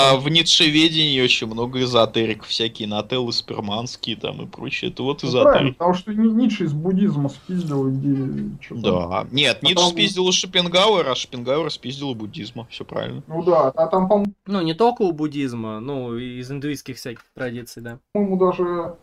А, в Ницшеведении очень много эзотерик, всякие Нателлы, Сперманские там и прочее. Это вот эзотерик. Ну, правильно, потому что Ницше из буддизма спиздил Да, нет, а Ницше спиздил у Шопенгауэра, а Шопенгауэр спиздил у буддизма, все правильно. Ну да, а там, по Ну, не только у буддизма, ну, из индуистских всяких традиций, да. По-моему, даже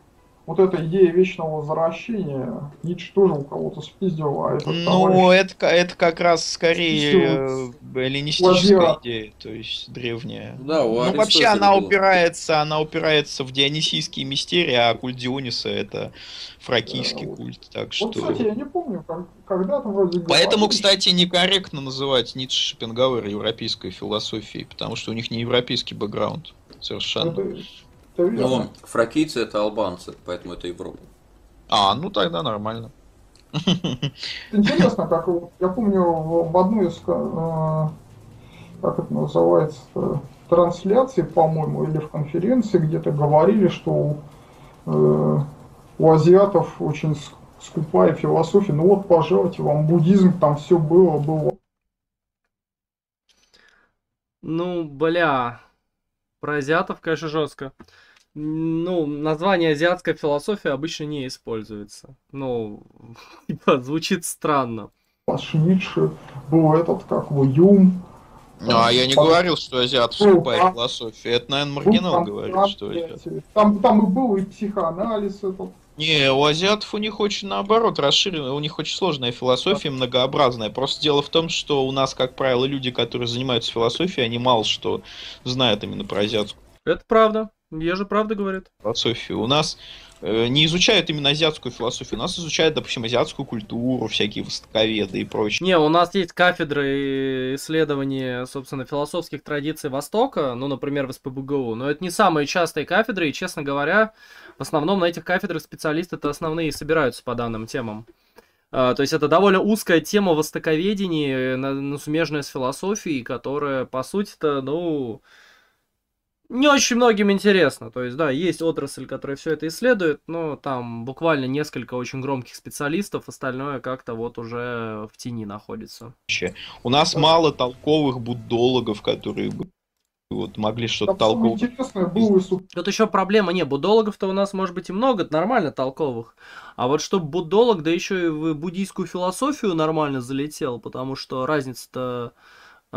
вот эта идея вечного возвращения, Ницше тоже у кого-то спиздил, а этот Ну, это, это как раз скорее э, э, эллинистическая Владимира. идея, то есть древняя. Да, у ну, вообще она было. упирается, она упирается в дионисийские мистерии, а культ Диониса это фракийский да, культ, так что. вот, кстати, я не помню, как, когда там вроде... Поэтому, говорили... кстати, некорректно называть Ницше Шопенгауэр европейской философией, потому что у них не европейский бэкграунд совершенно. Это ну, ну, фракийцы это албанцы, поэтому это Европа. А, ну тогда нормально. Интересно, как я помню в одну из э, как это называется трансляции, по-моему, или в конференции где-то говорили, что э, у азиатов очень скупая философия. Ну вот, пожалуйте, вам буддизм, там все было, было. Ну, бля, про азиатов, конечно, жестко ну, название азиатская философия обычно не используется. Ну, типа, звучит странно. Ваш Ницше был этот, как его, Юм. А я не говорил, что азиат вступает в философию. Это, наверное, маргинал говорит, что Там, там и был и психоанализ этот. Не, у азиатов у них очень наоборот расширенная, у них очень сложная философия, многообразная. Просто дело в том, что у нас, как правило, люди, которые занимаются философией, они мало что знают именно про азиатскую. Это правда. Я же правда говорит. Философию. У нас э, не изучают именно азиатскую философию, у нас изучают, допустим, азиатскую культуру, всякие востоковеды и прочее. Не, у нас есть кафедры исследования, собственно, философских традиций Востока, ну, например, в СПБГУ, но это не самые частые кафедры, и, честно говоря, в основном на этих кафедрах специалисты-то основные собираются по данным темам. А, то есть это довольно узкая тема востоковедения, э, на, на, смежная с философией, которая, по сути-то, ну, не очень многим интересно. То есть, да, есть отрасль, которая все это исследует, но там буквально несколько очень громких специалистов, остальное как-то вот уже в тени находится. У нас да. мало толковых буддологов, которые бы вот могли что-то толковое. Интересное было. Тут еще проблема, не, буддологов то у нас может быть и много, нормально толковых. А вот чтобы буддолог да еще и в буддийскую философию нормально залетел, потому что разница-то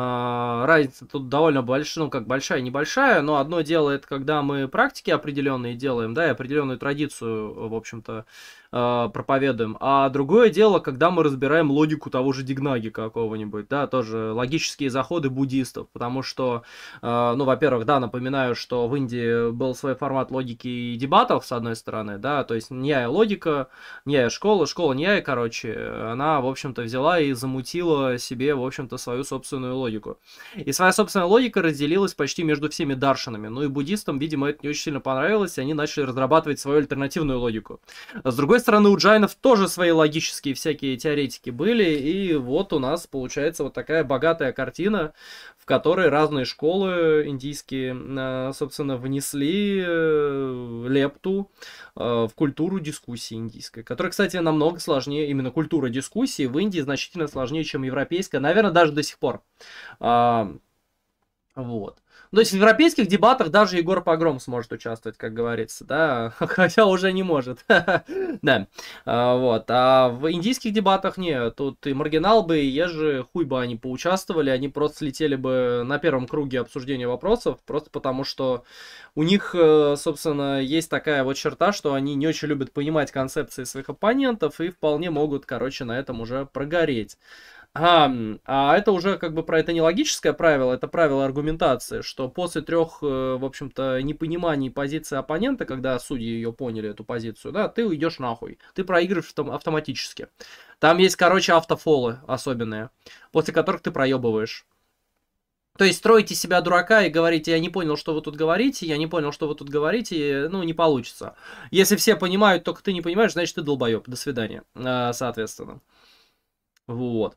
а, разница тут довольно большая, ну, как большая, небольшая, но одно дело это, когда мы практики определенные делаем, да, и определенную традицию, в общем-то, Э, проповедуем. А другое дело, когда мы разбираем логику того же Дигнаги какого-нибудь, да, тоже логические заходы буддистов, потому что, э, ну, во-первых, да, напоминаю, что в Индии был свой формат логики и дебатов, с одной стороны, да, то есть не Ньяя логика, не Ньяя школа, школа не Ньяя, короче, она, в общем-то, взяла и замутила себе, в общем-то, свою собственную логику. И своя собственная логика разделилась почти между всеми даршинами, ну и буддистам, видимо, это не очень сильно понравилось, и они начали разрабатывать свою альтернативную логику. С другой другой стороны, у джайнов тоже свои логические всякие теоретики были, и вот у нас получается вот такая богатая картина, в которой разные школы индийские, а, собственно, внесли э, лепту а, в культуру дискуссии индийской, которая, кстати, намного сложнее, именно культура дискуссии в Индии значительно сложнее, чем европейская, наверное, даже до сих пор. А, вот. Ну, то есть в европейских дебатах даже Егор Погром сможет участвовать, как говорится, да, хотя уже не может, да, а, вот, а в индийских дебатах не, тут и маргинал бы, и ежи, хуй бы они поучаствовали, они просто слетели бы на первом круге обсуждения вопросов, просто потому что у них, э, собственно, есть такая вот черта, что они не очень любят понимать концепции своих оппонентов и вполне могут, короче, на этом уже прогореть. А, а это уже как бы про это не логическое правило, это правило аргументации, что после трех, э, в общем-то, непониманий позиции оппонента, когда судьи ее поняли, эту позицию, да, ты уйдешь нахуй. Ты проигрываешь там автоматически. Там есть, короче, автофолы особенные, после которых ты проебываешь. То есть строите себя дурака и говорите, я не понял, что вы тут говорите, я не понял, что вы тут говорите, и, ну, не получится. Если все понимают, только ты не понимаешь, значит, ты долбоеб. До свидания, э, соответственно. Вот.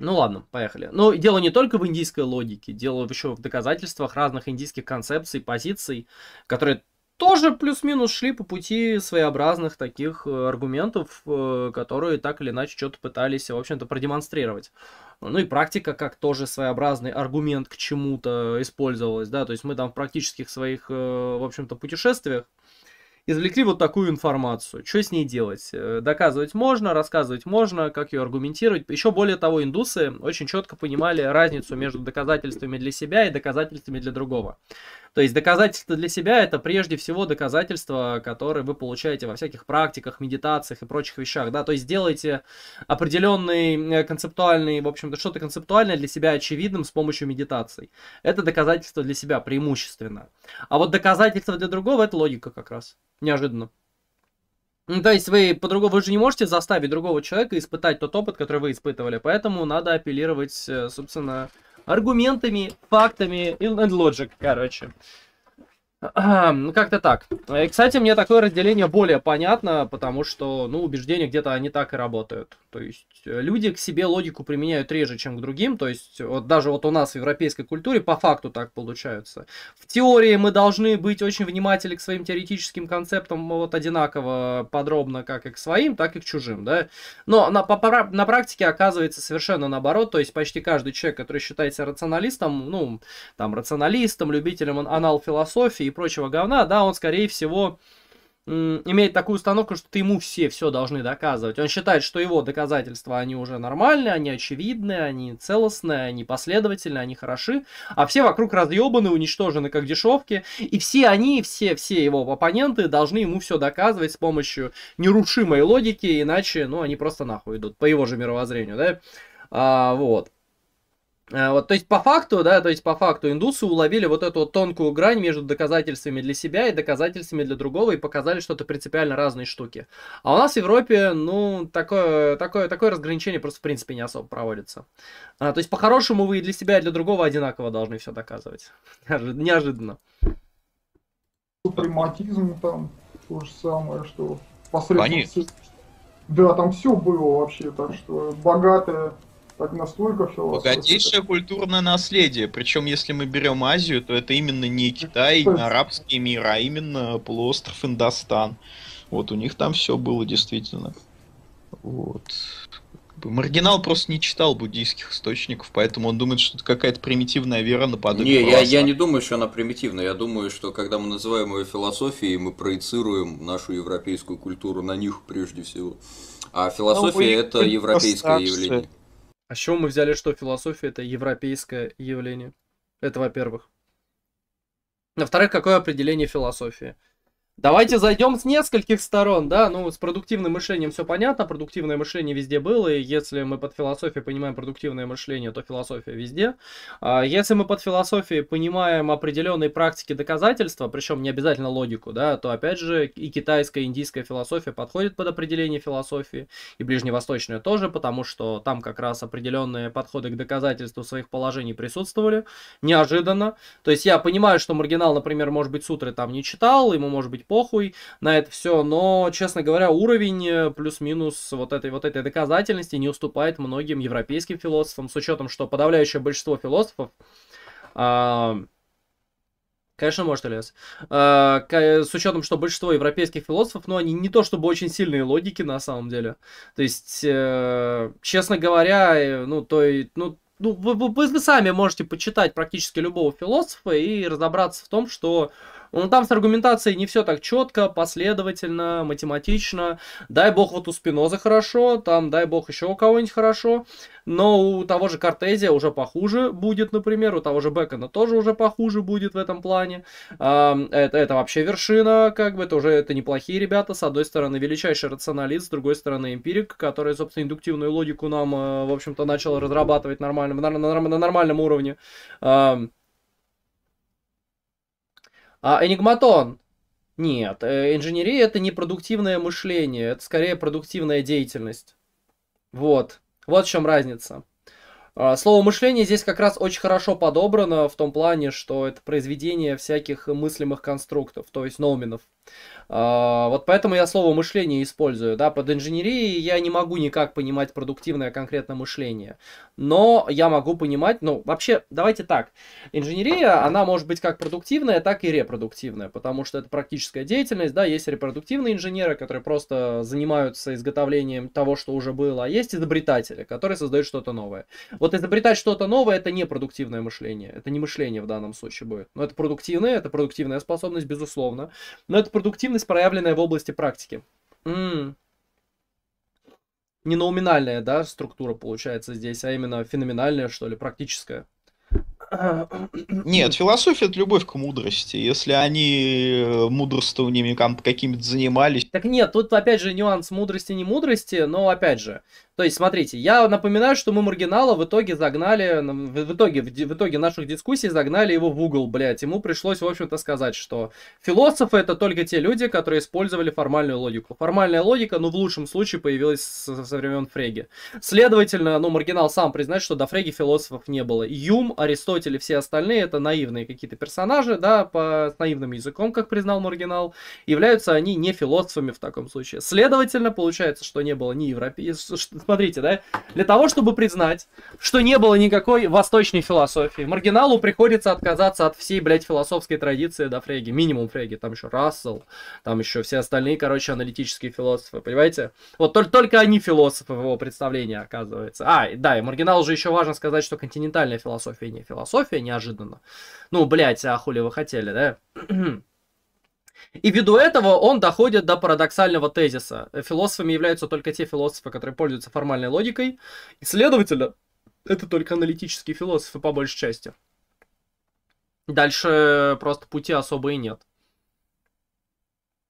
Ну ладно, поехали. Но ну, дело не только в индийской логике, дело еще в доказательствах разных индийских концепций, позиций, которые тоже плюс-минус шли по пути своеобразных таких э, аргументов, э, которые так или иначе что-то пытались, в общем-то, продемонстрировать. Ну и практика как тоже своеобразный аргумент к чему-то использовалась, да, то есть мы там в практических своих, э, в общем-то, путешествиях извлекли вот такую информацию. Что с ней делать? Э, доказывать можно, рассказывать можно, как ее аргументировать. Еще более того, индусы очень четко понимали разницу между доказательствами для себя и доказательствами для другого. То есть доказательство для себя это прежде всего доказательство, которое вы получаете во всяких практиках, медитациях и прочих вещах, да, то есть делайте определенный э, концептуальный, в общем-то, что-то концептуальное для себя очевидным с помощью медитаций. Это доказательство для себя преимущественно. А вот доказательство для другого это логика как раз. Неожиданно. Ну, то есть вы по-другому, вы же не можете заставить другого человека испытать тот опыт, который вы испытывали, поэтому надо апеллировать, э, собственно, аргументами, фактами и logic, короче ну Как-то так. И, э, кстати, мне такое разделение более понятно, потому что, ну, убеждения где-то они так и работают. То есть э, люди к себе логику применяют реже, чем к другим. То есть вот даже вот у нас в европейской культуре по факту так получается. В теории мы должны быть очень внимательны к своим теоретическим концептам э, вот одинаково подробно как и к своим, так и к чужим, да. Но на, по, на практике оказывается совершенно наоборот. То есть почти каждый человек, который считается рационалистом, ну, там, рационалистом, любителем анал-философии, и прочего говна, да, он, скорее всего, имеет такую установку, что ты ему все все должны доказывать. Он считает, что его доказательства, они уже нормальные, они очевидные, они целостные, они последовательные, они хороши, а все вокруг разъебаны, уничтожены как дешевки, и все они, все, все его оппоненты должны ему все доказывать с помощью нерушимой логики, иначе, ну, они просто нахуй идут, по его же мировоззрению, да, а, вот. Э, вот, то есть по факту, да, то есть по факту индусы уловили вот эту вот тонкую грань между доказательствами для себя и доказательствами для другого и показали что-то принципиально разные штуки. А у нас в Европе, ну, такое, такое, такое разграничение просто в принципе не особо проводится. А, то есть по-хорошему вы и для себя, и для другого одинаково должны все доказывать. Неожиданно. Супрематизм там то же самое, что посредством... Они... Да, там все было вообще, так что богатое так настолько все... Богатейшее культурное наследие. Причем, если мы берем Азию, то это именно не Китай, не арабский мир, а именно полуостров Индостан. Вот у них там все было действительно. Вот. Маргинал просто не читал буддийских источников, поэтому он думает, что это какая-то примитивная вера нападает. Не, я, я не думаю, что она примитивная. Я думаю, что когда мы называем ее философией, мы проецируем нашу европейскую культуру на них прежде всего. А философия ну, это европейское явление. А с чего мы взяли, что философия это европейское явление? Это во-первых. Во-вторых, какое определение философии? Давайте зайдем с нескольких сторон, да, ну, с продуктивным мышлением все понятно, продуктивное мышление везде было, и если мы под философией понимаем продуктивное мышление, то философия везде. А если мы под философией понимаем определенные практики доказательства, причем не обязательно логику, да, то, опять же, и китайская, и индийская философия подходит под определение философии, и ближневосточная тоже, потому что там как раз определенные подходы к доказательству своих положений присутствовали, неожиданно. То есть я понимаю, что маргинал, например, может быть, сутры там не читал, ему, может быть, похуй на это все, но, честно говоря, уровень э, плюс-минус вот этой, вот этой доказательности не уступает многим европейским философам, с учетом, что подавляющее большинство философов а, Конечно, может, Ильяс. А, с учетом, что большинство европейских философов, ну, они не то чтобы очень сильные логики на самом деле. То есть, э, честно говоря, э, ну, то и, ну, ну, вы, вы, вы сами можете почитать практически любого философа и разобраться в том, что но там с аргументацией не все так четко, последовательно, математично. Дай бог вот у Спиноза хорошо, там дай бог еще у кого-нибудь хорошо. Но у того же Кортезия уже похуже будет, например, у того же Бекона тоже уже похуже будет в этом плане. Это, это вообще вершина, как бы, это уже это неплохие ребята. С одной стороны, величайший рационалист, с другой стороны, эмпирик, который, собственно, индуктивную логику нам, э, в общем-то, начал разрабатывать нормально, на, на, на нормальном уровне. Um, а Энигматон. Нет, э, инженерия это не продуктивное мышление, это скорее продуктивная деятельность. Вот. Вот в чем разница. А, слово мышление здесь как раз очень хорошо подобрано в том плане, что это произведение всяких мыслимых конструктов, то есть ноуменов. А, вот поэтому я слово мышление использую, да, под инженерией я не могу никак понимать продуктивное конкретно мышление, но я могу понимать, ну, вообще, давайте так, инженерия, она может быть как продуктивная, так и репродуктивная, потому что это практическая деятельность, да, есть репродуктивные инженеры, которые просто занимаются изготовлением того, что уже было, а есть изобретатели, которые создают что-то новое. Вот изобретать что-то новое, это не продуктивное мышление, это не мышление в данном случае будет, но это продуктивное, это продуктивная способность, безусловно, но это продуктивность, проявленная в области практики. М-м. Не номинальная, да, структура получается здесь, а именно феноменальная, что ли, практическая. Нет, философия это любовь к мудрости. Если они э, мудрствованиями какими-то занимались. Так нет, тут опять же нюанс мудрости не мудрости, но опять же, то есть, смотрите, я напоминаю, что мы маргинала в итоге загнали, ну, в итоге, в итоге наших дискуссий загнали его в угол, блядь. Ему пришлось, в общем-то, сказать, что философы это только те люди, которые использовали формальную логику. Формальная логика, ну, в лучшем случае, появилась со, со времен Фреги. Следовательно, ну, маргинал сам признает, что до Фреги философов не было. Юм, Аристотель и все остальные это наивные какие-то персонажи, да, по, с наивным языком, как признал маргинал. Являются они не философами в таком случае. Следовательно, получается, что не было ни европейцев, смотрите, да, для того, чтобы признать, что не было никакой восточной философии, маргиналу приходится отказаться от всей, блядь, философской традиции да, Фреги, минимум Фреги, там еще Рассел, там еще все остальные, короче, аналитические философы, понимаете? Вот только, только они философы в его представлении, оказывается. А, да, и маргиналу же еще важно сказать, что континентальная философия не философия, неожиданно. Ну, блядь, а хули вы хотели, да? И ввиду этого он доходит до парадоксального тезиса. Философами являются только те философы, которые пользуются формальной логикой, и, следовательно, это только аналитические философы по большей части. Дальше просто пути особо и нет.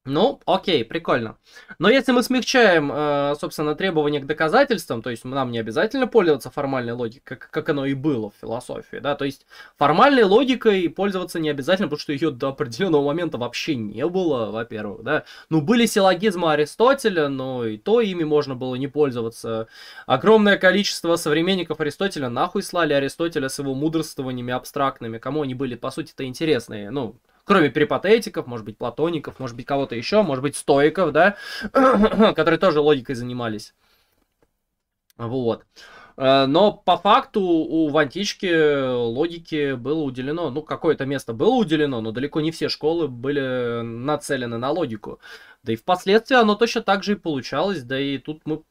Ну, окей, прикольно. Но если мы смягчаем, э, собственно, требования к доказательствам, то есть нам не обязательно пользоваться формальной логикой, как, как оно и было в философии, да, то есть формальной логикой пользоваться не обязательно, потому что ее до определенного момента вообще не было, во-первых, да. Ну, были силогизмы Аристотеля, но и то ими можно было не пользоваться. Огромное количество современников Аристотеля нахуй слали Аристотеля с его мудрствованиями абстрактными, кому они были, по сути-то, интересные, ну, кроме перипатетиков, может быть, платоников, может быть, кого-то еще, может быть, стоиков, да, которые тоже логикой занимались. Вот. Э, но по факту у в античке логике было уделено, ну, какое-то место было уделено, но далеко не все школы были нацелены на логику. Да и впоследствии оно точно так же и получалось, да и тут мы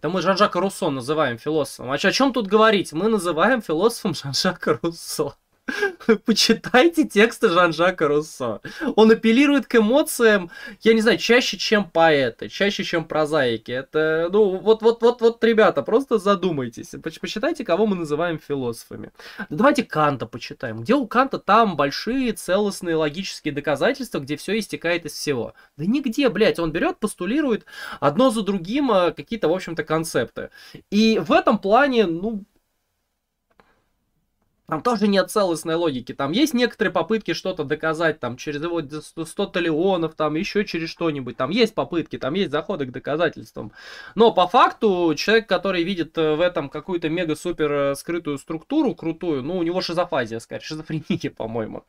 да мы Жан-Жака Руссо называем философом. А о чем тут говорить? Мы называем философом Жан-Жака Руссо. Почитайте тексты Жан-Жака Руссо. Он апеллирует к эмоциям, я не знаю, чаще, чем поэты, чаще, чем прозаики. Это, ну, вот-вот-вот-вот, ребята, просто задумайтесь. Почитайте, кого мы называем философами. Давайте Канта почитаем. Где у Канта там большие целостные логические доказательства, где все истекает из всего? Да нигде, блядь. Он берет, постулирует одно за другим э, какие-то, в общем-то, концепты. И в этом плане, ну, там тоже нет целостной логики. Там есть некоторые попытки что-то доказать, там, через его 100 талионов, там, еще через что-нибудь. Там есть попытки, там есть заходы к доказательствам. Но по факту человек, который видит э, в этом какую-то мега-супер э, скрытую структуру крутую, ну, у него шизофазия, скорее, шизофрения, по-моему.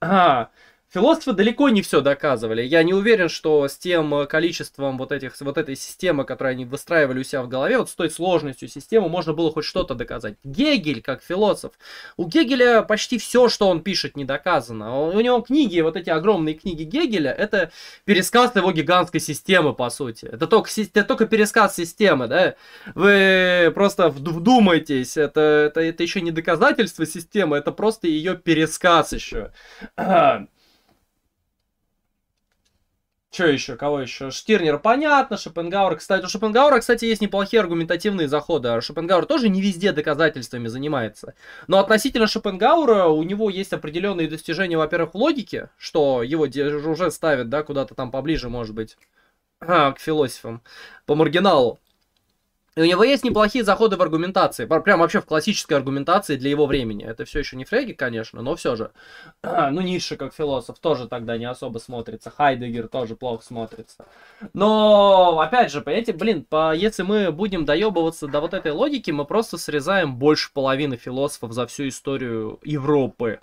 А, Философы далеко не все доказывали. Я не уверен, что с тем э, количеством вот, этих, вот этой системы, которую они выстраивали у себя в голове, вот с той сложностью системы можно было хоть что-то доказать. Гегель, как философ, у Гегеля почти все, что он пишет, не доказано. У него книги, вот эти огромные книги Гегеля, это пересказ его гигантской системы, по сути. Это только, это только пересказ системы, да? Вы просто вдумайтесь, это, это, это еще не доказательство системы, это просто ее пересказ еще. Что еще? Кого еще? Штирнер, понятно. Шопенгауэр, кстати. У Шопенгауэра, кстати, есть неплохие аргументативные заходы. А Шопенгауэр тоже не везде доказательствами занимается. Но относительно Шопенгауэра у него есть определенные достижения, во-первых, в логике, что его уже ставят, да, куда-то там поближе, может быть, к философам, по маргиналу. И у него есть неплохие заходы в аргументации, прям вообще в классической аргументации для его времени. Это все еще не Фреги, конечно, но все же. Ну, Ницше как философ тоже тогда не особо смотрится, Хайдегер тоже плохо смотрится. Но, опять же, понимаете, блин, по, если мы будем доебываться до вот этой логики, мы просто срезаем больше половины философов за всю историю Европы.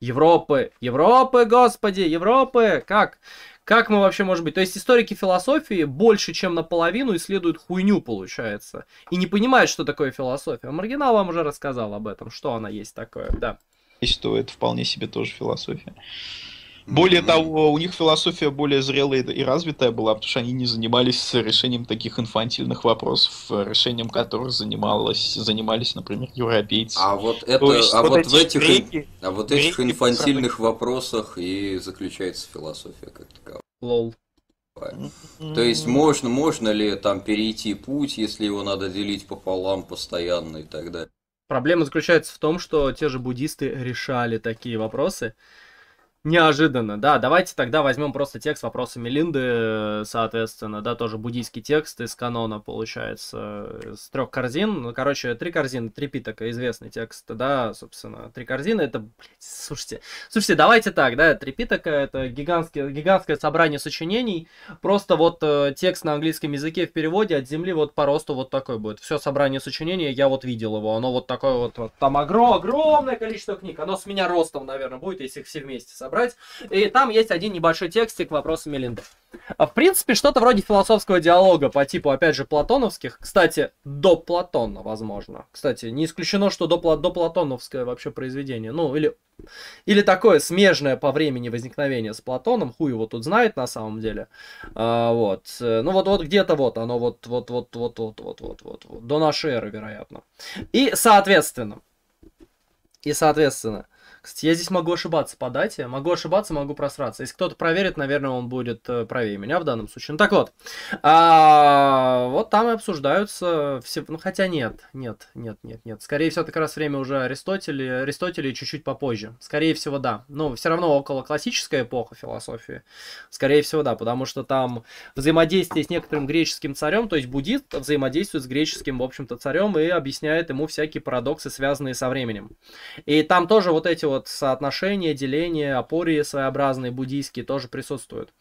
Европы, Европы, господи, Европы, как? Как мы вообще можем быть? То есть историки философии больше, чем наполовину исследуют хуйню, получается. И не понимают, что такое философия. Маргинал вам уже рассказал об этом, что она есть такое, да. И то это вполне себе тоже философия. Более того, у них философия более зрелая и развитая была, потому что они не занимались решением таких инфантильных вопросов, решением которых занималась занимались, например, европейцы. А вот это, То есть, а вот, вот в этих, греки, а вот этих греки инфантильных страны. вопросах и заключается философия как таковая. Лол. То есть можно, можно ли там перейти путь, если его надо делить пополам постоянно и так далее. Проблема заключается в том, что те же буддисты решали такие вопросы, Неожиданно, да. Давайте тогда возьмем просто текст вопросами Линды, э, соответственно, да, тоже буддийский текст из канона, получается, с э, трех корзин. Ну, короче, три корзины, три питока, известный текст, да, собственно, три корзины, это, блядь, слушайте, слушайте, давайте так, да, три питока, это гигантский гигантское собрание сочинений, просто вот э, текст на английском языке в переводе от земли вот по росту вот такой будет. Все собрание сочинений, я вот видел его, оно вот такое вот, вот там огромное количество книг, оно с меня ростом, наверное, будет, если их все вместе собрать. И там есть один небольшой текстик «Вопросы Мелинды». А, в принципе, что-то вроде философского диалога по типу, опять же, платоновских. Кстати, до Платона, возможно. Кстати, не исключено, что до, до платоновское вообще произведение. Ну, или, или такое смежное по времени возникновение с Платоном. Хуй его тут знает на самом деле. А, вот. Ну, вот, вот где-то вот оно вот, вот, вот, вот, вот, вот, вот, вот, вот. До нашей эры, вероятно. И, соответственно, и, соответственно, э, кстати, я здесь могу ошибаться по дате, могу ошибаться, могу просраться. Если кто-то проверит, наверное, он будет э, правее меня в данном случае. Ну так вот, а, вот там и обсуждаются все, ну хотя нет, нет, нет, нет, нет. Скорее всего, это как раз время уже Аристотеля, Аристотеля чуть-чуть попозже. Скорее всего, да. Но все равно около классическая эпоха философии. Скорее всего, да, потому что там взаимодействие с некоторым греческим царем, то есть буддист взаимодействует с греческим, в общем-то, царем и объясняет ему всякие парадоксы, связанные со временем. И там тоже вот эти вот соотношения, деления, опории своеобразные буддийские тоже присутствуют.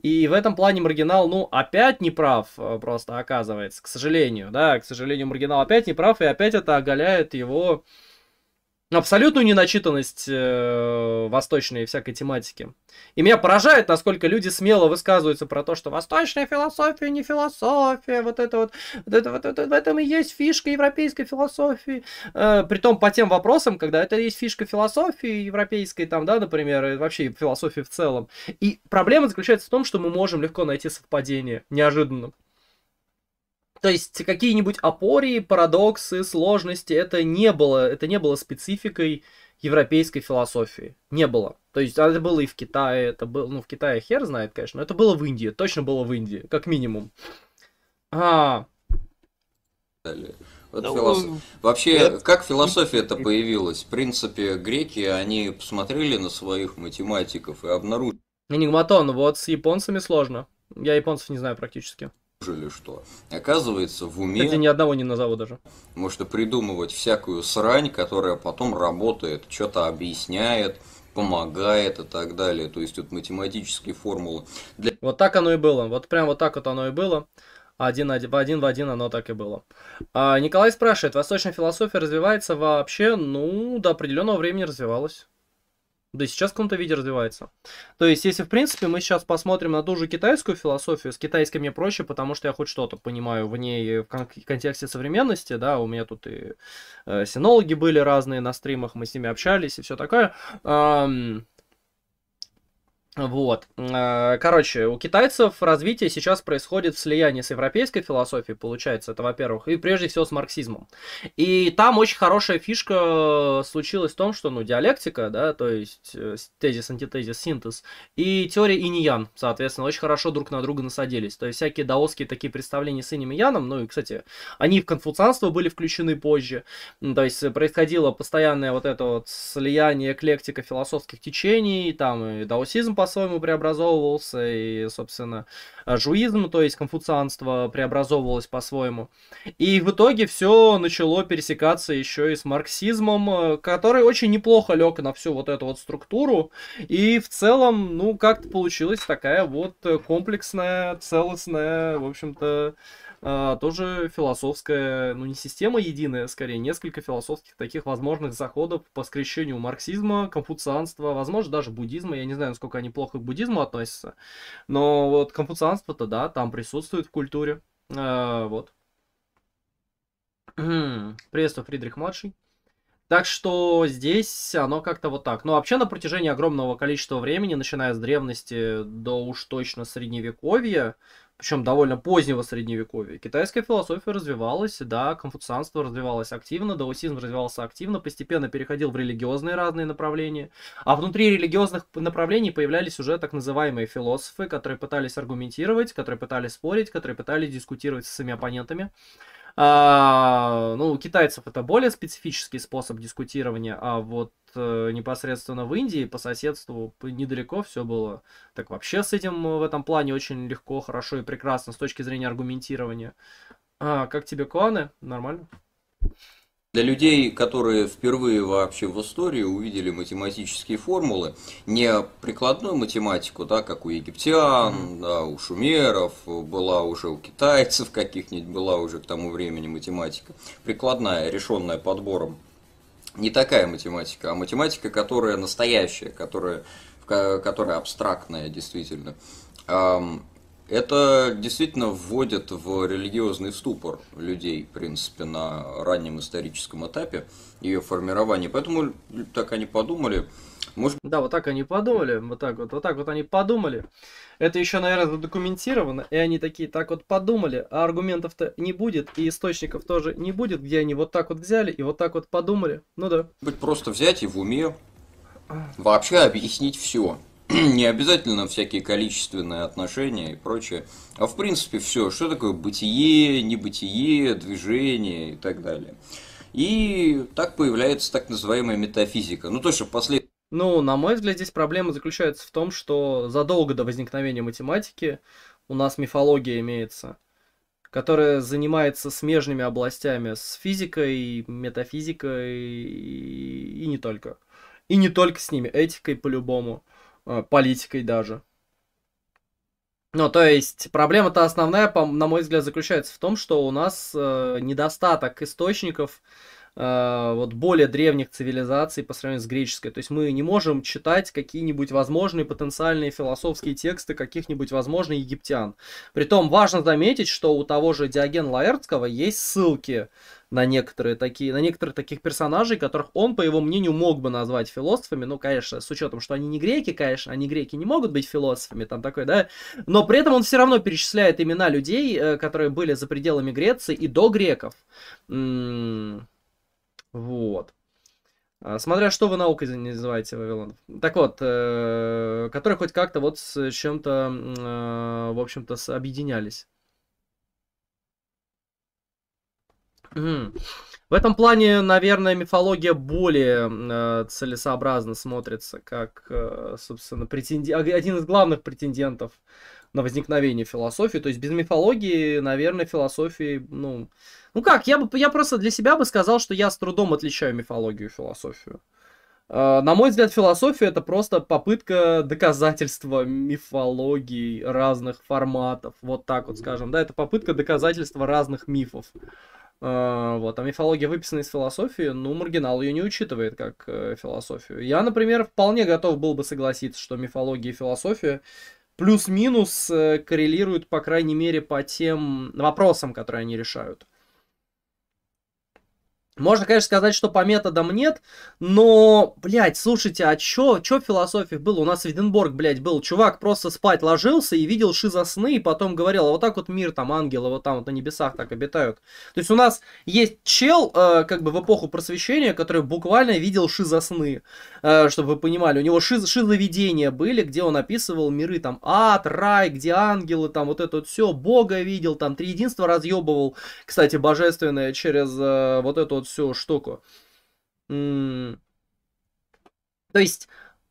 И в этом плане маргинал, ну, опять не прав э, просто оказывается, к сожалению, да, к сожалению, маргинал опять не прав, и опять это оголяет его абсолютную неначитанность э, восточной всякой тематики. И меня поражает, насколько люди смело высказываются про то, что восточная философия не философия, вот это вот, вот это вот, это, в этом и есть фишка европейской философии. Э, притом по тем вопросам, когда это есть фишка философии европейской, там, да, например, и вообще философии в целом. И проблема заключается в том, что мы можем легко найти совпадение неожиданно. То есть какие-нибудь апории, парадоксы, сложности, это не было, это не было спецификой европейской философии. Не было. То есть а, это было и в Китае, это было, ну в Китае хер знает, конечно, но это было в Индии, точно было в Индии, как минимум. А. Вот ну, философ... он... Вообще, Нет. как философия это появилась? В принципе, греки, они посмотрели на своих математиков и обнаружили. Энигматон, вот с японцами сложно. Я японцев не знаю практически или что. Оказывается, в уме... Кстати, ни одного не назову даже. может Можно придумывать всякую срань, которая потом работает, что-то объясняет, помогает и так далее. То есть, тут вот математические формулы. Для... Вот так оно и было. Вот прям вот так вот оно и было. Один, один, один в один оно так и было. А, Николай спрашивает, восточная философия развивается вообще? Ну, до определенного времени развивалась. Да и сейчас в каком-то виде развивается. То есть, если, в принципе, мы сейчас посмотрим на ту же китайскую философию, с китайской мне проще, потому что я хоть что-то понимаю в ней э, в кон- контексте современности, да, у меня тут и э, синологи были разные на стримах, мы с ними общались и все такое. Эм, вот. Э, короче, у китайцев развитие сейчас происходит в слиянии с европейской философией, получается, это во-первых, и прежде всего с марксизмом. И там очень хорошая фишка э, случилась в том, что, ну, диалектика, да, то есть э, тезис, антитезис, синтез, и теория инь ян, соответственно, очень хорошо друг на друга насадились. То есть всякие даосские такие представления с инем и яном, ну и, кстати, они в конфуцианство были включены позже, то есть происходило постоянное вот это вот слияние эклектика философских течений, там и даосизм, по по-своему преобразовывался, и, собственно, э, жуизм, то есть конфуцианство преобразовывалось по-своему. И в итоге все начало пересекаться еще и с марксизмом, э, который очень неплохо лег на всю вот эту вот структуру, и в целом, ну, как-то получилась такая вот э, комплексная, целостная, в общем-то, а, тоже философская, ну не система единая, скорее, несколько философских таких возможных заходов по скрещению марксизма, конфуцианства, возможно, даже буддизма. Я не знаю, насколько они плохо к буддизму относятся, но вот конфуцианство-то, да, там присутствует в культуре. Э, вот. Приветствую, Фридрих младший. Так что здесь оно как-то вот так. Но ну, вообще на протяжении огромного количества времени, начиная с древности до уж точно средневековья, причем довольно позднего средневековья, китайская философия развивалась, да, конфуцианство развивалось активно, даосизм развивался активно, постепенно переходил в религиозные разные направления, а внутри религиозных направлений появлялись уже так называемые философы, которые пытались аргументировать, которые пытались спорить, которые пытались дискутировать с своими оппонентами. А, ну, у китайцев это более специфический способ дискутирования, а вот э, непосредственно в Индии по соседству недалеко все было. Так вообще с этим э, в этом плане очень легко, хорошо и прекрасно с точки зрения аргументирования. А, как тебе кланы? Нормально? Для людей, которые впервые вообще в истории увидели математические формулы, не прикладную математику, да, как у египтян, да, у шумеров, была уже у китайцев каких-нибудь, была уже к тому времени математика, прикладная, решенная подбором. Не такая математика, а математика, которая настоящая, которая, которая абстрактная действительно. Это действительно вводит в религиозный ступор людей, в принципе, на раннем историческом этапе ее формирования. Поэтому так они подумали. Может... Да, вот так они подумали, вот так вот, вот так вот они подумали. Это еще, наверное, задокументировано, и они такие так вот подумали, а аргументов-то не будет, и источников тоже не будет, где они вот так вот взяли и вот так вот подумали. Ну да. Быть просто взять и в уме вообще объяснить все. не обязательно всякие количественные отношения и прочее, а в принципе все, что такое бытие, небытие, движение и так далее. И так появляется так называемая метафизика. Ну, то, что после ну, на мой взгляд, здесь проблема заключается в том, что задолго до возникновения математики у нас мифология имеется, которая занимается смежными областями с физикой, метафизикой и, и не только. И не только с ними, этикой по-любому. Э, политикой даже. Ну, то есть, проблема-то основная, по на мой взгляд, заключается в том, что у нас э, недостаток источников э, вот более древних цивилизаций по сравнению с греческой. То есть мы не можем читать какие-нибудь возможные потенциальные философские тексты каких-нибудь возможных египтян. Притом важно заметить, что у того же Диоген Лаэртского есть ссылки на некоторые такие, на некоторых таких персонажей, которых он, по его мнению, мог бы назвать философами, ну, конечно, с учетом, что они не греки, конечно, они греки не могут быть философами, там такой, да, но при этом он все равно перечисляет имена людей, э, которые были за пределами Греции и до греков. М-м, вот. А, смотря что вы наукой называете Вавилон. Так вот, э, которые хоть как-то вот с чем-то, э, в общем-то, объединялись. Угу. В этом плане, наверное, мифология более э, целесообразно смотрится, как, э, собственно, претенди... А, один из главных претендентов на возникновение философии. То есть без мифологии, наверное, философии, ну... Ну как, я, бы, я просто для себя бы сказал, что я с трудом отличаю мифологию и философию. Э, на мой взгляд, философия это просто попытка доказательства мифологии разных форматов. Вот так вот скажем, да, это попытка доказательства разных мифов. А, вот, а мифология выписана из философии, ну, маргинал ее не учитывает как э, философию. Я, например, вполне готов был бы согласиться, что мифология и философия плюс-минус э, коррелируют, по крайней мере, по тем вопросам, которые они решают. Можно, конечно, сказать, что по методам нет, но, блядь, слушайте, а чё, чё в философиях было? У нас в Эдинбург, блядь, был чувак, просто спать ложился и видел шиза сны, и потом говорил, а вот так вот мир, там, ангелы, вот там вот на небесах так обитают. То есть у нас есть чел, э, как бы в эпоху просвещения, который буквально видел шиза сны, э, чтобы вы понимали. У него шиз, шизовидения были, где он описывал миры, там, ад, рай, где ангелы, там, вот это вот все, бога видел, там, триединство разъебывал, кстати, божественное через э, вот эту вот всю штуку. То есть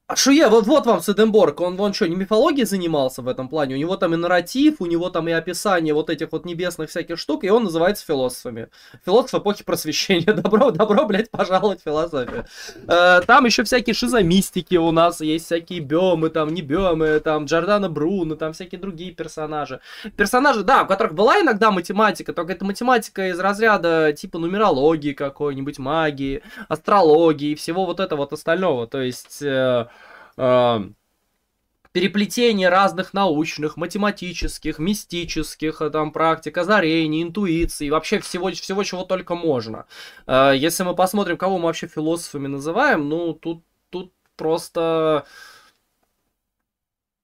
а что я вот, вот вам Седенборг, он, он что, не мифологией занимался в этом плане? У него там и нарратив, у него там и описание вот этих вот небесных всяких штук, и он называется философами. Философ эпохи просвещения. Добро, добро, блядь, пожаловать, философия. Э, там еще всякие шизомистики у нас есть, всякие Бемы, там, не Бемы, там, Джордана Бруно, там всякие другие персонажи. Персонажи, да, у которых была иногда математика, только это математика из разряда типа нумерологии какой-нибудь, магии, астрологии, всего вот этого вот остального. То есть... Э, Эм, переплетение разных научных, математических, мистических э, там, практик, озарений, интуиций, вообще всего, всего чего только можно. Э, если мы посмотрим, кого мы вообще философами называем, ну, тут, тут просто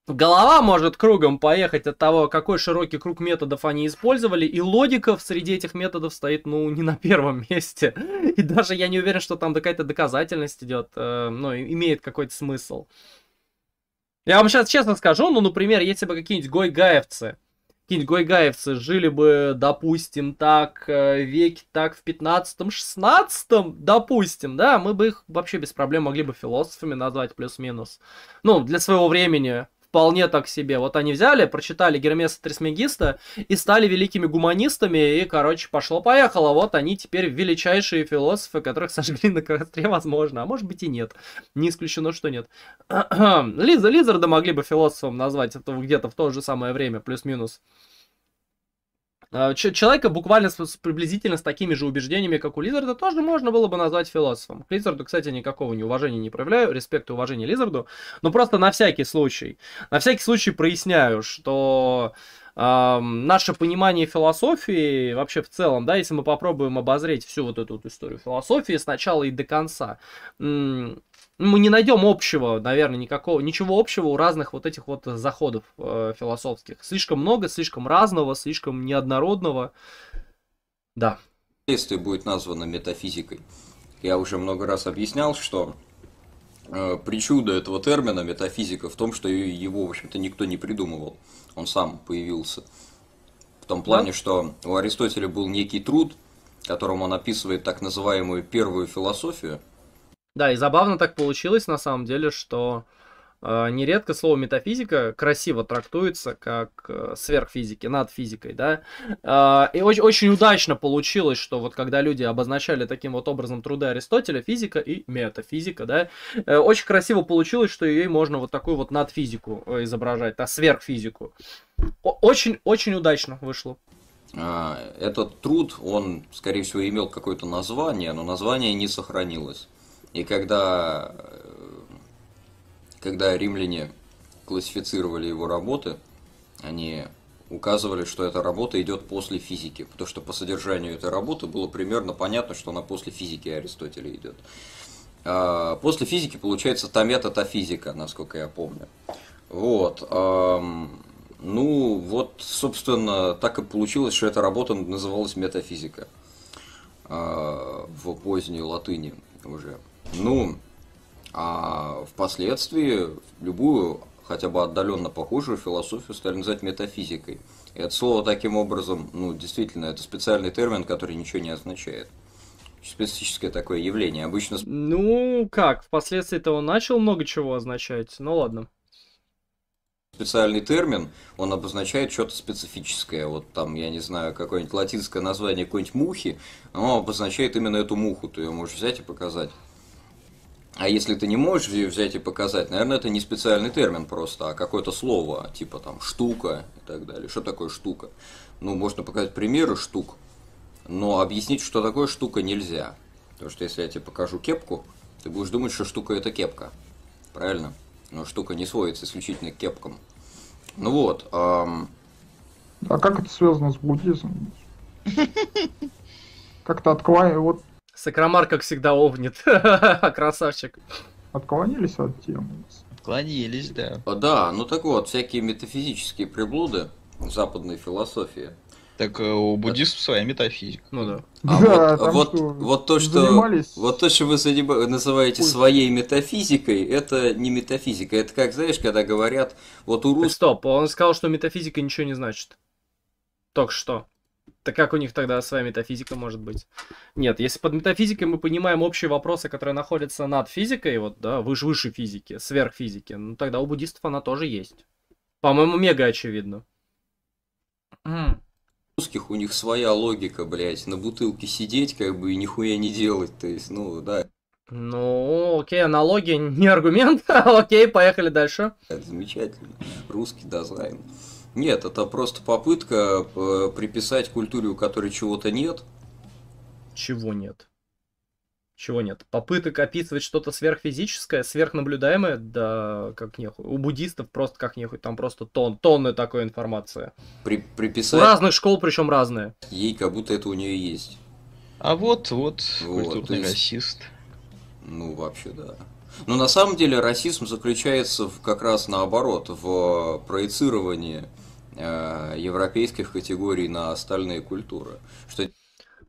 Голова может кругом поехать от того, какой широкий круг методов они использовали, и логика в среди этих методов стоит, ну, не на первом месте. И даже я не уверен, что там какая-то доказательность идет, э, ну, имеет какой-то смысл. Я вам сейчас честно скажу, ну, например, если бы какие-нибудь гойгаевцы, какие-нибудь гойгаевцы жили бы, допустим, так, э, веки так в 15-16, допустим, да, мы бы их вообще без проблем могли бы философами назвать плюс-минус. Ну, для своего времени, вполне так себе. Вот они взяли, прочитали Гермеса Трисмегиста и стали великими гуманистами, и, короче, пошло-поехало. Вот они теперь величайшие философы, которых сожгли на костре, возможно. А может быть и нет. Не исключено, что нет. Лиза, Лизарда могли бы философом назвать это где-то в то же самое время, плюс-минус. А, человека буквально с, приблизительно с такими же убеждениями, как у Лизарда, тоже можно было бы назвать философом. К Лизарду, кстати, никакого неуважения не проявляю, респект и уважение Лизарду, но просто на всякий случай. На всякий случай проясняю, что э, наше понимание философии вообще в целом, да, если мы попробуем обозреть всю вот эту вот историю философии сначала и до конца, мы не найдем общего, наверное, никакого, ничего общего у разных вот этих вот заходов э, философских. Слишком много, слишком разного, слишком неоднородного. Да. Действие будет названо метафизикой. Я уже много раз объяснял, что э, причуда этого термина метафизика в том, что его, в общем-то, никто не придумывал. Он сам появился. В том плане, да? что у Аристотеля был некий труд, которым он описывает так называемую первую философию – да, и забавно так получилось на самом деле, что э, нередко слово метафизика красиво трактуется как э, сверхфизики, над физикой, да. Э, и очень, очень удачно получилось, что вот когда люди обозначали таким вот образом труды Аристотеля, физика и метафизика, да, э, очень красиво получилось, что ей можно вот такую вот над физику э, изображать, да, сверхфизику. Очень-очень удачно вышло. А, этот труд, он, скорее всего, имел какое-то название, но название не сохранилось. И когда, э, когда римляне классифицировали его работы, они указывали, что эта работа идет после физики, потому что по содержанию этой работы было примерно понятно, что она после физики Аристотеля идет. А, после физики получается Томета та физика, насколько я помню. Вот. Ну, вот, собственно, так и получилось, что эта работа называлась метафизика а, в поздней латыни уже. Ну, а впоследствии любую, хотя бы отдаленно похожую философию стали называть метафизикой. И это слово таким образом, ну, действительно, это специальный термин, который ничего не означает. Специфическое такое явление. Обычно... Ну, как, впоследствии-то он начал много чего означать, ну ладно. Специальный термин, он обозначает что-то специфическое. Вот там, я не знаю, какое-нибудь латинское название какой-нибудь мухи, оно обозначает именно эту муху. Ты ее можешь взять и показать. А если ты не можешь взять и показать, наверное, это не специальный термин просто, а какое-то слово, типа там штука и так далее. Что такое штука? Ну, можно показать примеры штук, но объяснить, что такое штука, нельзя. Потому что если я тебе покажу кепку, ты будешь думать, что штука это кепка. Правильно? Но штука не сводится исключительно к кепкам. Ну вот. Эм... А как это связано с буддизмом? Как-то отклоняется. Вот Сакрамар, как всегда, овнит. Красавчик. Отклонились от темы. Отклонились, да. А Да, ну так вот, всякие метафизические приблуды западной философии. Так э, у буддистов да. своя метафизика. Ну да. А да, вот, вот, что, вот то, что занимались... вот то, что вы называете Ой. своей метафизикой, это не метафизика. Это как знаешь, когда говорят, вот у русских. Стоп, он сказал, что метафизика ничего не значит. Только что. Так как у них тогда своя метафизика может быть? Нет, если под метафизикой мы понимаем общие вопросы, которые находятся над физикой, вот, да, выше, выше физики, сверхфизики, ну тогда у буддистов она тоже есть. По-моему, мега очевидно. русских у них своя логика, блядь, на бутылке сидеть как бы и нихуя не делать, то есть, ну, да. Ну, окей, аналогия не аргумент, а окей, поехали дальше. Это замечательно, русский дизайн. Нет, это просто попытка э, приписать культуре, у которой чего-то нет. Чего нет? Чего нет? Попыток описывать что-то сверхфизическое, сверхнаблюдаемое, да как нехуй. У буддистов просто как нехуй, там просто тон, тонны такой информации. При, приписать... У разных школ причем разные. Ей как будто это у нее есть. А вот, вот, вот культурный есть... расист. Ну, вообще, да. Но на самом деле расизм заключается в, как раз наоборот, в э, проецировании Э, европейских категорий на остальные культуры. Что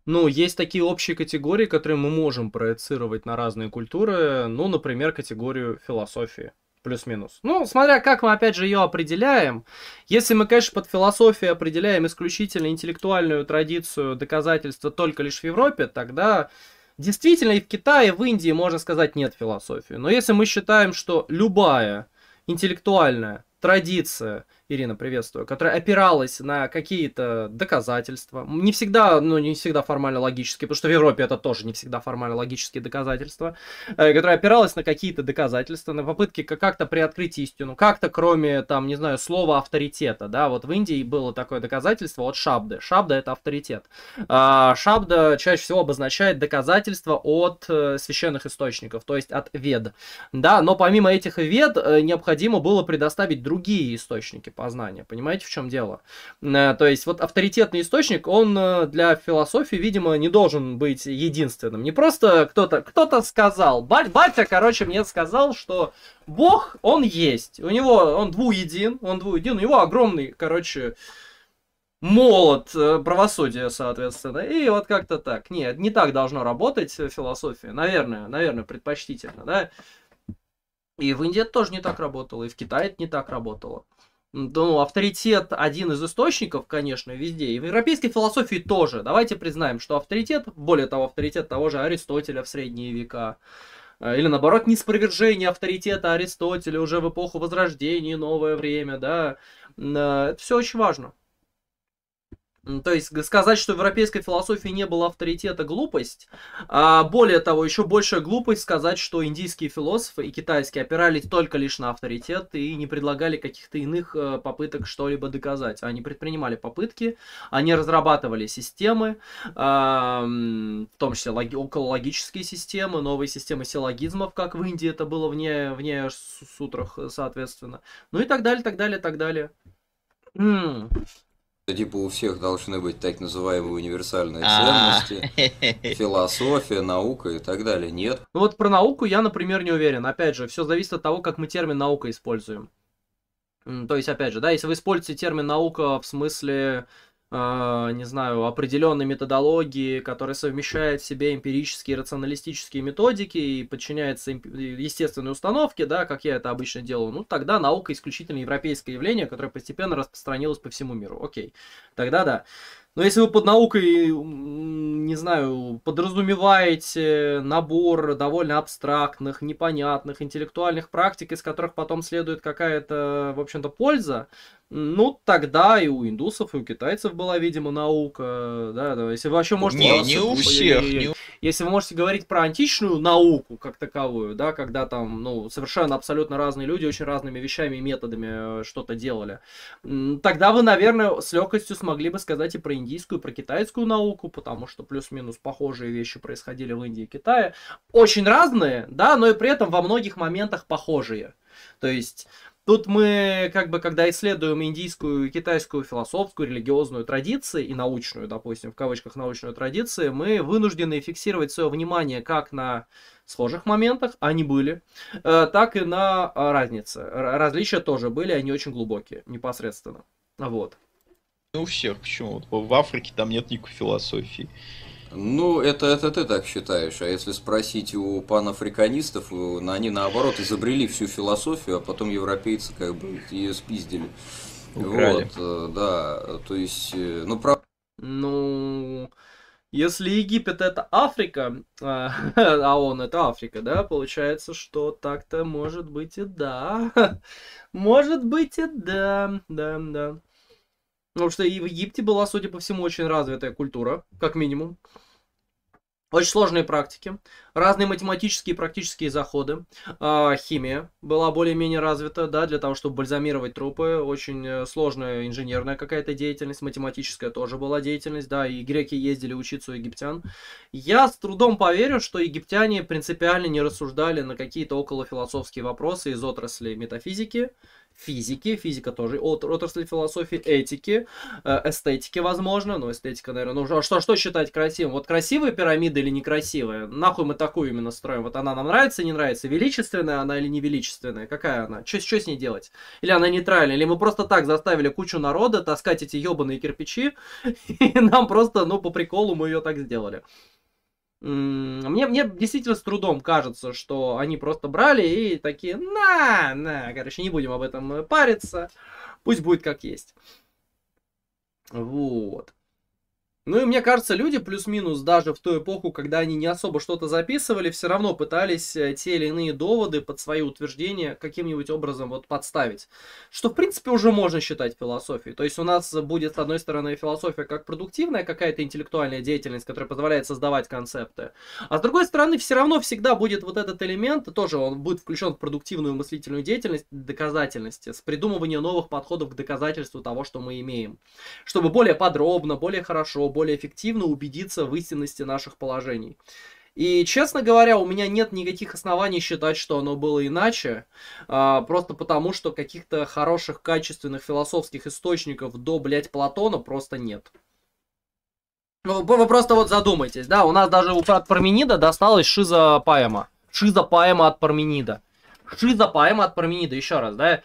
ну, есть такие общие категории, которые мы можем проецировать на разные культуры, ну, например, категорию философии плюс-минус. Ну, смотря как мы, опять же, ее определяем. Если мы, конечно, под философией определяем исключительно интеллектуальную традицию доказательства только лишь в Европе, тогда действительно и в Китае, и в Индии, можно сказать, нет философии. Но если мы считаем, что любая интеллектуальная традиция Ирина, приветствую, которая опиралась на какие-то доказательства. Не всегда, ну, не всегда формально логические, потому что в Европе это тоже не всегда формально логические доказательства, э, которая опиралась на какие-то доказательства, на попытки как-то приоткрыть истину, как-то кроме, там, не знаю, слова авторитета, да, вот в Индии было такое доказательство от Шабды. Шабда это авторитет. А, шабда чаще всего обозначает доказательства от э, священных источников, то есть от вед. Да, но помимо этих вед э, необходимо было предоставить другие источники познания. Понимаете, в чем дело? Э, то есть вот авторитетный источник, он э, для философии, видимо, не должен быть единственным. Не просто кто-то кто-то сказал, батя, короче, мне сказал, что Бог, он есть. У него, он двуедин, он двуедин, у него огромный, короче, молот э, правосудия, соответственно. И вот как-то так. Нет, не так должно работать философия. Наверное, наверное, предпочтительно, да? И в Индии это тоже не так работало, и в Китае это не так работало ну, авторитет один из источников, конечно, везде. И в европейской философии тоже. Давайте признаем, что авторитет, более того, авторитет того же Аристотеля в средние века. Э, или наоборот, неспровержение авторитета Аристотеля уже в эпоху Возрождения, новое время, да. Э, это все очень важно. То есть сказать, что в европейской философии не было авторитета, глупость. А более того, еще большая глупость сказать, что индийские философы и китайские опирались только лишь на авторитет и не предлагали каких-то иных э, попыток что-либо доказать. Они предпринимали попытки, они разрабатывали системы, а, в том числе логи- околологические системы, новые системы силлогизмов, как в Индии это было вне, вне сутрах, э, соответственно. Ну и так далее, так далее, так далее. Типа у всех должны быть так называемые универсальные а. ценности, философия, наука и так далее. Нет. Ну вот про науку я, например, не уверен. Опять же, все зависит от того, как мы термин наука используем. То есть, опять же, да, если вы используете термин наука в смысле а, не знаю, определенной методологии, которая совмещает в себе эмпирические и рационалистические методики и подчиняется естественной установке, да, как я это обычно делаю, ну тогда наука исключительно европейское явление, которое постепенно распространилось по всему миру. Окей, тогда да. Но ну, если вы под наукой, не знаю, подразумеваете набор довольно абстрактных, непонятных, интеллектуальных практик, из которых потом следует какая-то, в общем-то, польза, ну, тогда и у индусов, и у китайцев была, видимо, наука. Да, да. Если вы вообще можете... Не, не у всех. Или... Не... Если вы можете говорить про античную науку как таковую, да, когда там, ну, совершенно абсолютно разные люди очень разными вещами и методами э, что-то делали, тогда вы, наверное, с легкостью смогли бы сказать и про индийскую, про китайскую науку, потому что плюс-минус похожие вещи происходили в Индии и Китае. Очень разные, да, но и при этом во многих моментах похожие. То есть Тут мы, как бы, когда исследуем индийскую и китайскую философскую, религиозную традиции и научную, допустим, в кавычках научную традицию, мы вынуждены фиксировать свое внимание как на схожих моментах, они были, э, так и на а, разнице. Различия тоже были, они очень глубокие, непосредственно. Вот. Ну у всех. Почему? Вот в Африке там нет никакой философии. Ну, это, это ты так считаешь. А если спросить у панафриканистов, э, они наоборот изобрели всю философию, а потом европейцы как бы ее спиздили. Украли. Вот, э, да. То есть, э, ну, правда. Ну, если Египет это Африка, а, а он это Африка, да, получается, что так-то может быть и да. Может быть и да, да, да. Потому что и в Египте была, судя по всему, очень развитая культура, как минимум. Очень сложные практики, разные математические и практические заходы. А, химия была более-менее развита, да, для того, чтобы бальзамировать трупы. Очень э, сложная инженерная какая-то деятельность, математическая тоже была деятельность, да, и греки ездили учиться у египтян. Я с трудом поверю, что египтяне принципиально не рассуждали на какие-то околофилософские вопросы из отрасли метафизики физики, физика тоже от, отрасль философии, этики, э, эстетики, возможно, но эстетика, наверное, ну а что, что считать красивым? Вот красивая пирамида или некрасивая? Нахуй мы такую именно строим? Вот она нам нравится, не нравится? Величественная она или невеличественная? Какая она? Что с ней делать? Или она нейтральная? Или мы просто так заставили кучу народа таскать эти ебаные кирпичи, и нам просто, ну, по приколу мы ее так сделали? мне, мне действительно с трудом кажется, что они просто брали и такие, на, на, короче, не будем об этом э, париться, пусть будет как есть. Вот. Ну и мне кажется, люди плюс-минус даже в ту эпоху, когда они не особо что-то записывали, все равно пытались э, те или иные доводы под свои утверждения каким-нибудь образом вот подставить. Что, в принципе, уже можно считать философией. То есть у нас будет, с одной стороны, философия как продуктивная какая-то интеллектуальная деятельность, которая позволяет создавать концепты. А с другой стороны, все равно всегда будет вот этот элемент, тоже он будет включен в продуктивную мыслительную деятельность доказательности, с придумывания новых подходов к доказательству того, что мы имеем. Чтобы более подробно, более хорошо, более эффективно убедиться в истинности наших положений. И, честно говоря, у меня нет никаких оснований считать, что оно было иначе, а, просто потому, что каких-то хороших, качественных философских источников до, блядь, Платона просто нет. Ну, вы просто вот задумайтесь, да, у нас даже от Парменида досталась шиза поэма. Шиза поэма от Парменида. Шиза поэма от Парменида, еще раз, да.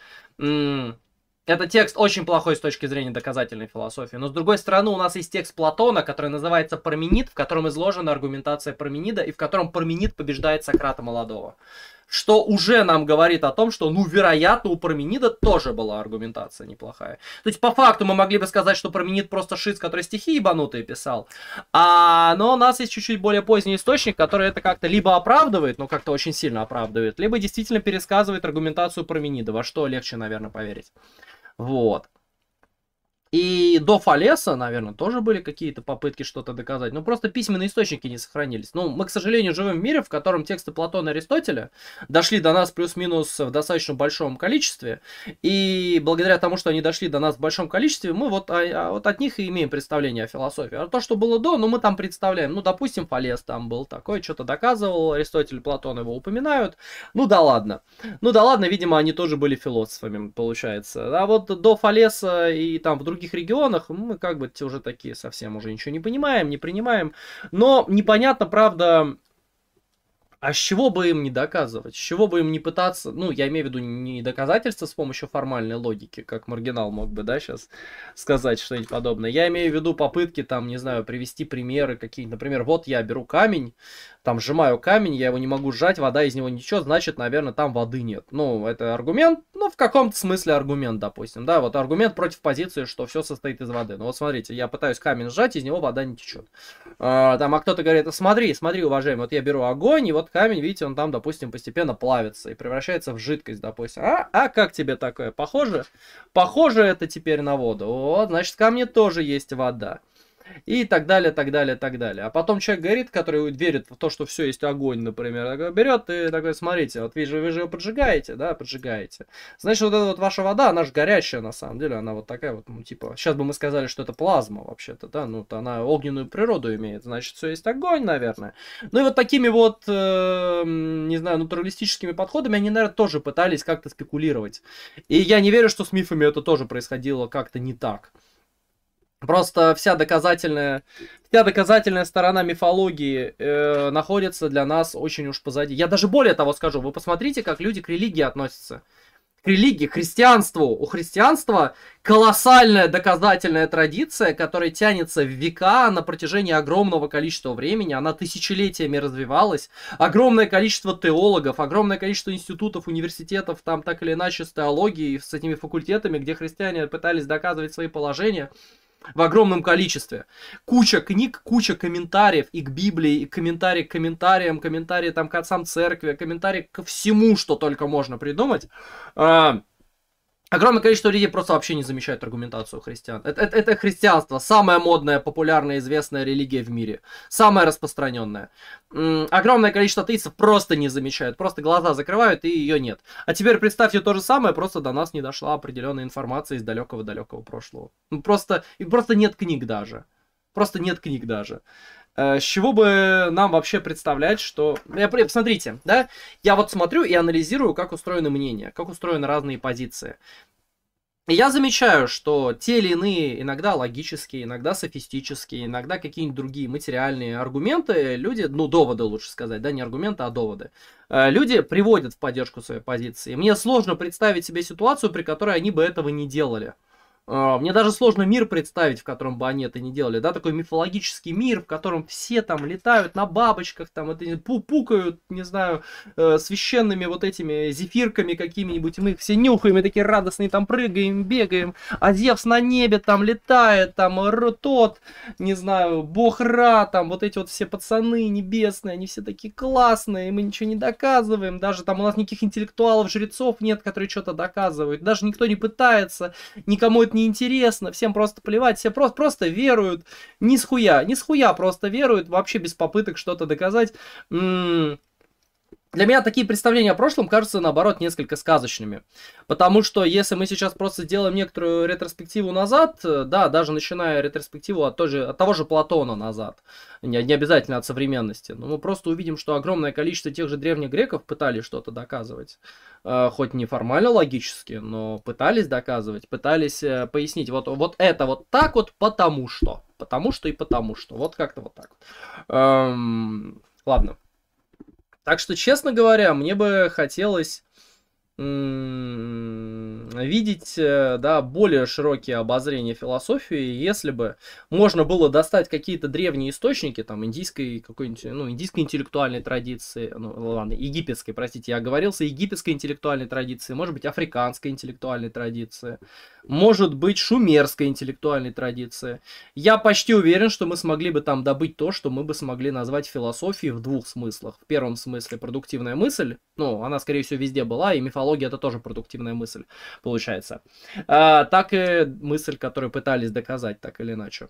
Это текст очень плохой с точки зрения доказательной философии. Но с другой стороны, у нас есть текст Платона, который называется «Парменид», в котором изложена аргументация Парменида и в котором Парменид побеждает Сократа Молодого. Что уже нам говорит о том, что, ну, вероятно, у Парменида тоже была аргументация неплохая. То есть, по факту, мы могли бы сказать, что Парменид просто шиц, который стихи ебанутые писал. А, но у нас есть чуть-чуть более поздний источник, который это как-то либо оправдывает, но как-то очень сильно оправдывает, либо действительно пересказывает аргументацию Парменида, во что легче, наверное, поверить. Вот. И до Фалеса, наверное, тоже были какие-то попытки что-то доказать, но просто письменные источники не сохранились. Ну, мы, к сожалению, живем в мире, в котором тексты Платона и Аристотеля дошли до нас плюс-минус в достаточно большом количестве, и благодаря тому, что они дошли до нас в большом количестве, мы вот, а, а, вот от них и имеем представление о философии. А то, что было до, ну, мы там представляем, ну, допустим, Фалес там был такой, что-то доказывал, Аристотель, Платон его упоминают, ну, да ладно. Ну, да ладно, видимо, они тоже были философами, получается. А вот до Фалеса и там в других других регионах, мы как бы уже такие совсем уже ничего не понимаем, не принимаем. Но непонятно, правда, а с чего бы им не доказывать? С чего бы им не пытаться? Ну, я имею в виду не доказательства с помощью формальной логики, как маргинал мог бы, да, сейчас сказать что-нибудь подобное. Я имею в виду попытки, там, не знаю, привести примеры какие-нибудь. Например, вот я беру камень, там сжимаю камень, я его не могу сжать, вода из него ничего, значит, наверное, там воды нет. Ну, это аргумент, ну, в каком-то смысле аргумент, допустим, да, вот аргумент против позиции, что все состоит из воды. Ну, вот смотрите, я пытаюсь камень сжать, из него вода не течет. А, там, а кто-то говорит, «А смотри, смотри, уважаемый, вот я беру огонь, и вот камень, видите, он там, допустим, постепенно плавится и превращается в жидкость, допустим. А, а как тебе такое? Похоже? Похоже это теперь на воду. Вот, значит, камни тоже есть вода и так далее, так далее, так далее. А потом человек горит, который верит в то, что все есть огонь, например, берет и такой, смотрите, вот вы же, вы же ее поджигаете, да, поджигаете. Значит, вот эта вот ваша вода, она же горячая на самом деле, она вот такая вот, ну, типа, сейчас бы мы сказали, что это плазма вообще-то, да, ну, то она огненную природу имеет, значит, все есть огонь, наверное. Ну и вот такими вот, э, не знаю, натуралистическими подходами они, наверное, тоже пытались как-то спекулировать. И я не верю, что с мифами это тоже происходило как-то не так. Просто вся доказательная, вся доказательная сторона мифологии э, находится для нас очень уж позади. Я даже более того скажу, вы посмотрите, как люди к религии относятся. К религии, к христианству. У христианства колоссальная доказательная традиция, которая тянется в века на протяжении огромного количества времени. Она тысячелетиями развивалась. Огромное количество теологов, огромное количество институтов, университетов, там так или иначе с теологией, с этими факультетами, где христиане пытались доказывать свои положения в огромном количестве. Куча книг, куча комментариев и к Библии, и комментарии к комментариям, комментарии там к отцам церкви, комментарии ко всему, что только можно придумать. А, Огромное количество людей просто вообще не замечают аргументацию христиан. Это, это, это христианство, самая модная, популярная, известная религия в мире, самая распространенная. Огромное количество атеистов просто не замечают, просто глаза закрывают и ее нет. А теперь представьте то же самое, просто до нас не дошла определенная информация из далекого-далекого прошлого. просто, и просто нет книг даже. Просто нет книг даже. Э, с чего бы нам вообще представлять, что... Я, посмотрите, да, я вот смотрю и анализирую, как устроены мнения, как устроены разные позиции. И я замечаю, что те или иные, иногда логические, иногда софистические, иногда какие-нибудь другие материальные аргументы, люди, ну, доводы лучше сказать, да, не аргументы, а доводы, э, люди приводят в поддержку своей позиции. Мне сложно представить себе ситуацию, при которой они бы этого не делали. А, мне даже сложно мир представить, в котором бы они это не делали, да, такой мифологический мир, в котором все там летают на бабочках, там это пукают, не знаю, э, священными вот этими зефирками какими-нибудь, мы их все нюхаем и такие радостные там прыгаем, бегаем, а Зевс на небе там летает, там тот, не знаю, бог Ра, там вот эти вот все пацаны небесные, они все такие классные, и мы ничего не доказываем, даже там у нас никаких интеллектуалов, жрецов нет, которые что-то доказывают, даже никто не пытается, никому это не неинтересно, всем просто плевать, все просто, просто веруют, ни схуя, ни схуя просто веруют, вообще без попыток что-то доказать. М-м- для меня такие представления о прошлом кажутся, наоборот, несколько сказочными. Потому что если мы сейчас просто сделаем некоторую ретроспективу назад, э, да, даже начиная ретроспективу от, той же, от того же Платона назад, не, не обязательно от современности, но мы просто увидим, что огромное количество тех же древних греков пытались что-то доказывать. Э, хоть не формально логически, но пытались доказывать, пытались э, пояснить вот, вот это вот так вот потому что. Потому что и потому что. Вот как-то вот так вот. Эм, ладно. Так что, честно говоря, мне бы хотелось видеть э, да, более широкие обозрения философии, если бы можно было достать какие-то древние источники, там, индийской какой-нибудь, ну, индийской интеллектуальной традиции, ну, ладно, египетской, простите, я оговорился, египетской интеллектуальной традиции, может быть, африканской интеллектуальной традиции, может быть, шумерской интеллектуальной традиции. Я почти уверен, что мы смогли бы там добыть то, что мы бы смогли назвать философией в двух смыслах. В первом смысле продуктивная мысль, ну, она, скорее всего, везде была, и мифология технологии это тоже продуктивная мысль, получается. А, так и мысль, которую пытались доказать, так или иначе.